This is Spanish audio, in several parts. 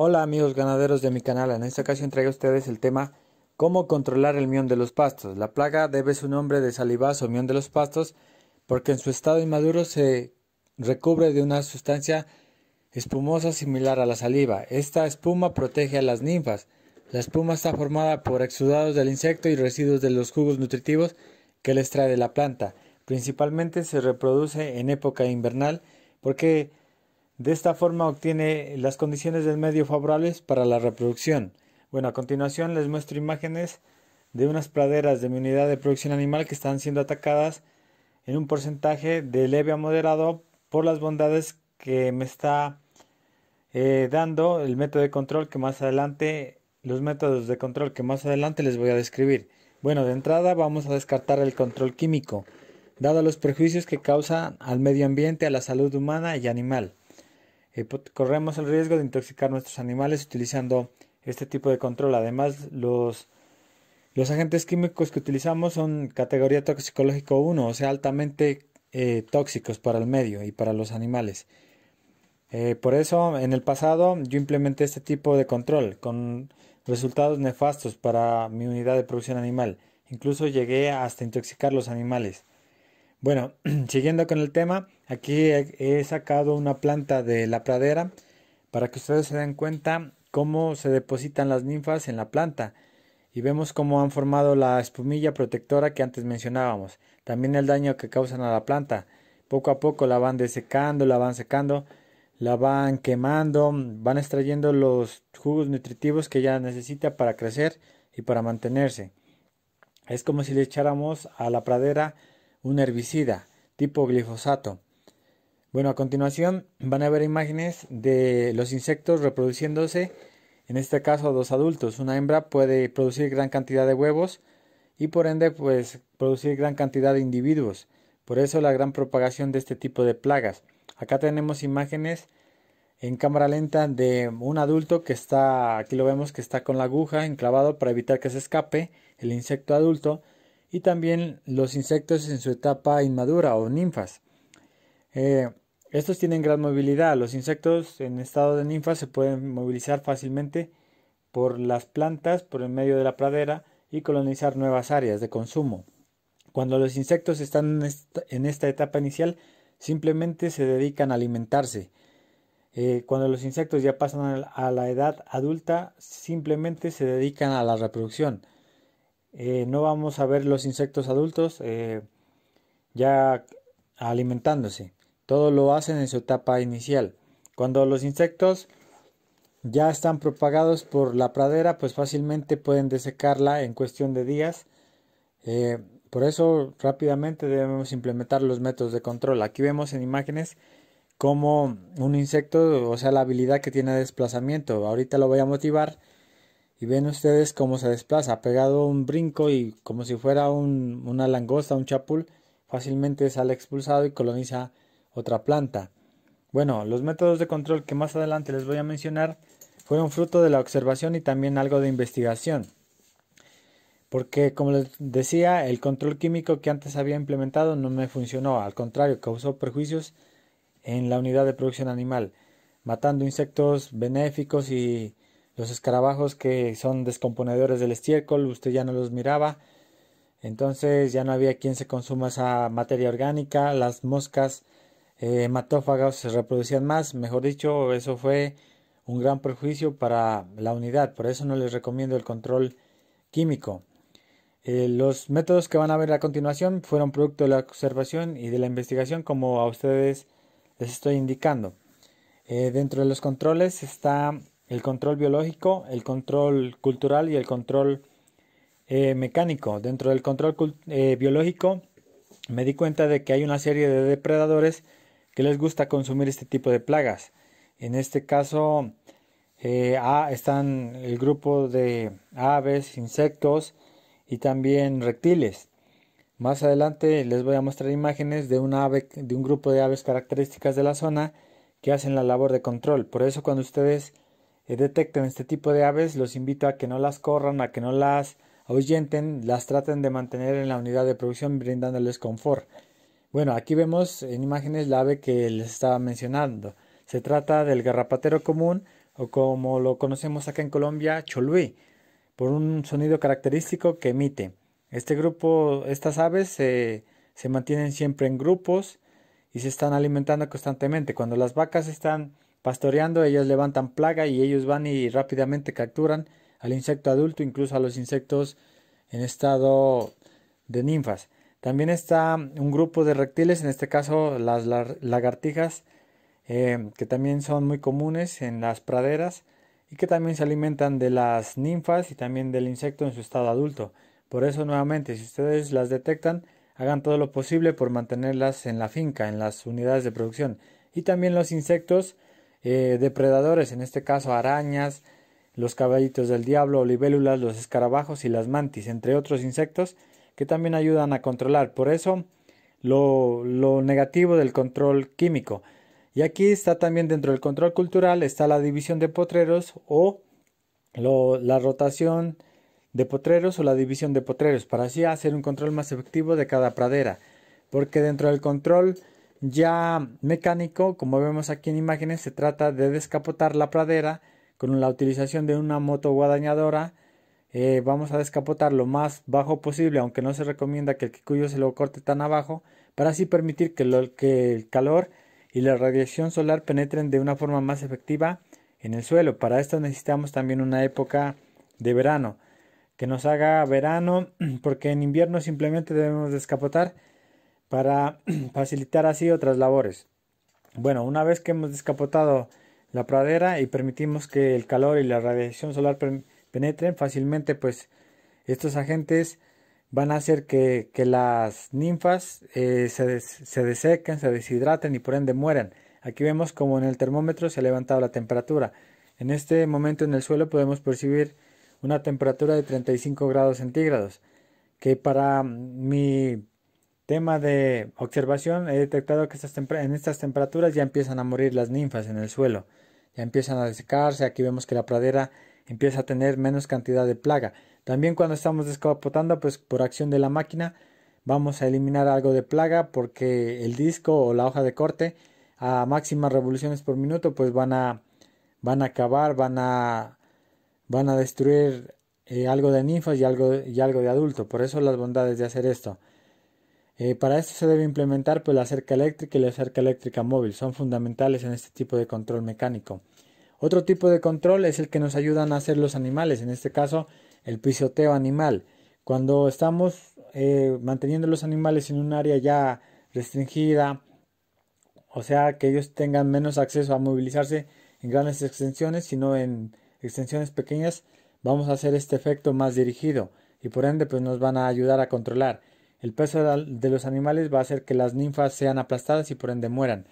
Hola amigos ganaderos de mi canal, en esta ocasión traigo a ustedes el tema Cómo controlar el mión de los pastos. La plaga debe su nombre de salivazo mión de los pastos porque en su estado inmaduro se recubre de una sustancia espumosa similar a la saliva. Esta espuma protege a las ninfas. La espuma está formada por exudados del insecto y residuos de los jugos nutritivos que les trae la planta. Principalmente se reproduce en época invernal porque de esta forma obtiene las condiciones del medio favorables para la reproducción. Bueno, a continuación les muestro imágenes de unas praderas de mi unidad de producción animal que están siendo atacadas en un porcentaje de leve a moderado por las bondades que me está eh, dando el método de control que más adelante, los métodos de control que más adelante les voy a describir. Bueno, de entrada vamos a descartar el control químico, dado los perjuicios que causa al medio ambiente, a la salud humana y animal corremos el riesgo de intoxicar nuestros animales utilizando este tipo de control. Además, los, agentes químicos que utilizamos son categoría toxicológico 1, o sea, altamente eh, tóxicos para el medio y para los animales. Eh, por eso, en el pasado, yo implementé este tipo de control con resultados nefastos para mi unidad de producción animal. Incluso llegué hasta intoxicar los animales. Bueno, siguiendo con el tema, aquí he sacado una planta de la pradera para que ustedes se den cuenta cómo se depositan las ninfas en la planta y vemos cómo han formado la espumilla protectora que antes mencionábamos, también el daño que causan a la planta. Poco a poco la van desecando, la van secando, la van quemando, van extrayendo los jugos nutritivos que ella necesita para crecer y para mantenerse. Es como si le echáramos a la pradera un herbicida tipo glifosato. Bueno, a continuación van a ver imágenes de los insectos reproduciéndose, en este caso dos adultos. Una hembra puede producir gran cantidad de huevos y por ende pues producir gran cantidad de individuos. Por eso la gran propagación de este tipo de plagas. Acá tenemos imágenes en cámara lenta de un adulto que está, aquí lo vemos que está con la aguja enclavado para evitar que se escape el insecto adulto y también los insectos en su etapa inmadura o ninfas. Eh, estos tienen gran movilidad. Los insectos en estado de ninfa se pueden movilizar fácilmente por las plantas, por el medio de la pradera y colonizar nuevas áreas de consumo. Cuando los insectos están en esta etapa inicial, simplemente se dedican a alimentarse. Eh, cuando los insectos ya pasan a la edad adulta, simplemente se dedican a la reproducción. Eh, no vamos a ver los insectos adultos eh, ya alimentándose. Todo lo hacen en su etapa inicial. Cuando los insectos ya están propagados por la pradera, pues fácilmente pueden desecarla en cuestión de días. Eh, por eso rápidamente debemos implementar los métodos de control. Aquí vemos en imágenes cómo un insecto, o sea, la habilidad que tiene de desplazamiento. Ahorita lo voy a motivar y ven ustedes cómo se desplaza, ha pegado un brinco y como si fuera una langosta, un chapul, fácilmente sale expulsado y coloniza otra planta. Bueno, los métodos de control que más adelante les voy a mencionar fueron fruto de la observación y también algo de investigación. Porque, como les decía, el control químico que antes había implementado no me funcionó, al contrario, causó perjuicios en la unidad de producción animal, matando insectos benéficos y los escarabajos que son descomponedores del estiércol, usted ya no los miraba, entonces ya no había quien se consuma esa materia orgánica, las moscas eh, hematófagas se reproducían más, mejor dicho, eso fue un gran perjuicio para la unidad, por eso no les recomiendo el control químico. Eh, los métodos que van a ver a continuación fueron producto de la observación y de la investigación como a ustedes les estoy indicando. Eh, dentro de los controles está el control biológico, el control cultural y el control eh, mecánico. Dentro del control eh, biológico me di cuenta de que hay una serie de depredadores que les gusta consumir este tipo de plagas. En este caso eh, están el grupo de aves, insectos y también reptiles. Más adelante les voy a mostrar imágenes de, ave, de un grupo de aves características de la zona que hacen la labor de control. Por eso cuando ustedes eh, detecten este tipo de aves, los invito a que no las corran, a que no las ahuyenten, las traten de mantener en la unidad de producción brindándoles confort. Bueno, aquí vemos en imágenes la ave que les estaba mencionando. Se trata del garrapatero común o como lo conocemos acá en Colombia, cholui, por un sonido característico que emite. Este grupo, estas aves se, se mantienen siempre en grupos y se están alimentando constantemente. Cuando las vacas están Pastoreando ellos levantan plaga y ellos van y rápidamente capturan al insecto adulto, incluso a los insectos en estado de ninfas. También está un grupo de reptiles, en este caso las lagartijas, eh, que también son muy comunes en las praderas y que también se alimentan de las ninfas y también del insecto en su estado adulto. Por eso nuevamente, si ustedes las detectan, hagan todo lo posible por mantenerlas en la finca, en las unidades de producción. Y también los insectos eh, depredadores, en este caso arañas, los caballitos del diablo, libélulas, los escarabajos y las mantis, entre otros insectos que también ayudan a controlar. Por eso lo, negativo del control químico. Y aquí está también dentro del control cultural, está la división de potreros o la rotación de potreros o la división de potreros, para así hacer un control más efectivo de cada pradera. Porque dentro del control ya mecánico, como vemos aquí en imágenes, se trata de descapotar la pradera con la utilización de una moto guadañadora. Eh, vamos a descapotar lo más bajo posible, aunque no se recomienda que el cuyo se lo corte tan abajo, para así permitir que, que el calor y la radiación solar penetren de una forma más efectiva en el suelo. Para esto necesitamos también una época de verano, que nos haga verano, porque en invierno simplemente debemos descapotar para facilitar así otras labores. Bueno, una vez que hemos descapotado la pradera y permitimos que el calor y la radiación solar penetren fácilmente, pues estos agentes van a hacer que, las ninfas eh, se, se desequen, se deshidraten y por ende mueran. Aquí vemos como en el termómetro se ha levantado la temperatura. En este momento en el suelo podemos percibir una temperatura de 35 grados centígrados, que para mi Tema de observación, he detectado que en estas temperaturas ya empiezan a morir las ninfas en el suelo, ya empiezan a secarse aquí vemos que la pradera empieza a tener menos cantidad de plaga. También cuando estamos descapotando, pues por acción de la máquina, vamos a eliminar algo de plaga porque el disco o la hoja de corte a máximas revoluciones por minuto, pues van a, van a acabar, van a, van a destruir eh, algo de ninfas y algo, y algo de adulto. Por eso las bondades de hacer esto. Eh, para esto se debe implementar pues, la cerca eléctrica y la cerca eléctrica móvil. Son fundamentales en este tipo de control mecánico. Otro tipo de control es el que nos ayudan a hacer los animales, en este caso el pisoteo animal. Cuando estamos eh, manteniendo los animales en un área ya restringida, o sea que ellos tengan menos acceso a movilizarse en grandes extensiones, sino en extensiones pequeñas, vamos a hacer este efecto más dirigido y por ende pues nos van a ayudar a controlar. El peso de los animales va a hacer que las ninfas sean aplastadas y por ende mueran.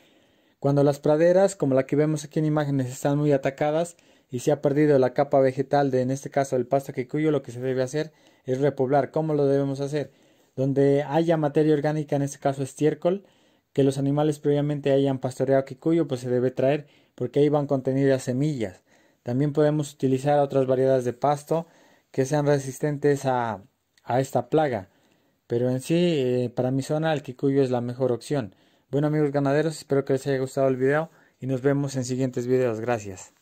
Cuando las praderas, como la que vemos aquí en imágenes, están muy atacadas y se ha perdido la capa vegetal de, en este caso, el pasto quicuyo, lo que se debe hacer es repoblar. ¿Cómo lo debemos hacer? Donde haya materia orgánica, en este caso estiércol, que los animales previamente hayan pastoreado quicuyo, pues se debe traer, porque ahí van contenidas semillas. También podemos utilizar otras variedades de pasto que sean resistentes a, a esta plaga. Pero en sí, eh, para mi zona, el Kikuyo es la mejor opción. Bueno amigos ganaderos, espero que les haya gustado el video y nos vemos en siguientes videos. Gracias.